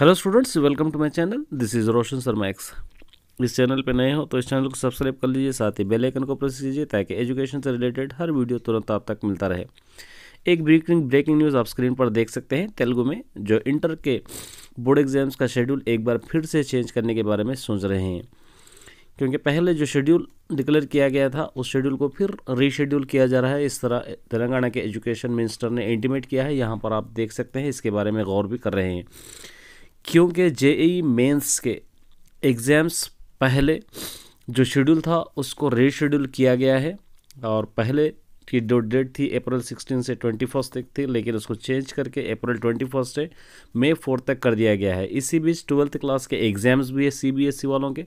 hello students welcome to my channel this is Roshan Sharma एक्स इस channel पर नए हो तो इस चैनल को सब्सक्राइब कर लीजिए साथ ही बेल आइकन को प्रेस कीजिए ताकि एजुकेशन से रिलेटेड हर वीडियो तुरंत आप तक मिलता रहे एक ब्रेकिंग ब्रेकिंग न्यूज़ आप स्क्रीन पर देख सकते हैं तेलुगु में जो इंटर के बोर्ड एग्जाम्स का शेड्यूल एक बार फिर से चेंज करने के बारे में सोच रहे हैं क्योंकि पहले जो शेड्यूल डिक्लेयर किया गया था उस शेड्यूल को फिर रीशेड्यूल किया जा रहा है इस तरह तेलंगाना के एजुकेशन मिनिस्टर ने इंटीमेट किया है यहाँ पर आप देख सकते हैं इसके बारे में गौर भी कर रहे हैं क्योंकि ई मेन्स के एग्ज़ाम्स पहले जो शेड्यूल था उसको रीशेड्यूल किया गया है और पहले की जो डेट थी अप्रैल सिक्सटीन से ट्वेंटी फर्स्ट तक थी लेकिन उसको चेंज करके अप्रैल ट्वेंटी फर्स्ट से मई फोर्थ तक कर दिया गया है इसी बीच ट्वेल्थ क्लास के एग्जाम्स भी है सी e वालों के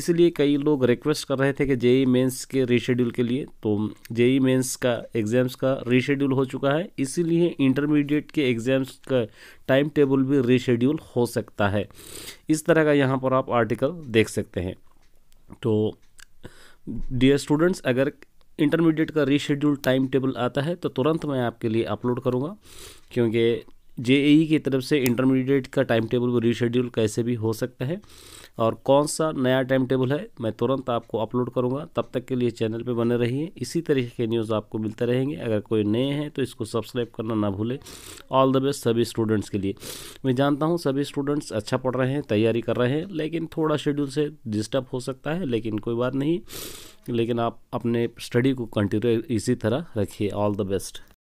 इसलिए कई लोग रिक्वेस्ट कर रहे थे कि जेई मेन्स e के रीशेड्यूल के लिए तो जेई मेन्स e का एग्ज़ाम्स का रीशेड्यूल हो चुका है इसीलिए इंटरमीडिएट के एग्ज़ाम्स का टाइम टेबल भी रीशेड्यूल हो सकता है इस तरह का यहाँ पर आप आर्टिकल देख सकते हैं तो डियर स्टूडेंट्स अगर इंटरमीडिएट का रीशेड्यूल टाइम टेबल आता है तो तुरंत मैं आपके लिए अपलोड करूँगा क्योंकि जे e की तरफ से इंटरमीडिएट का टाइम टेबल को रीशेड्यूल कैसे भी हो सकता है और कौन सा नया टाइम टेबल है मैं तुरंत आपको अपलोड करूँगा तब तक के लिए चैनल पे बने रहिए इसी तरीके के न्यूज़ आपको मिलते रहेंगे अगर कोई नए हैं तो इसको सब्सक्राइब करना ना भूलें ऑल द बेस्ट सभी स्टूडेंट्स के लिए मैं जानता हूँ सभी स्टूडेंट्स अच्छा पढ़ रहे हैं तैयारी कर रहे हैं लेकिन थोड़ा शेड्यूल से डिस्टर्ब हो सकता है लेकिन कोई बात नहीं लेकिन आप अपने स्टडी को कंटिन्यू इसी तरह रखिए ऑल द बेस्ट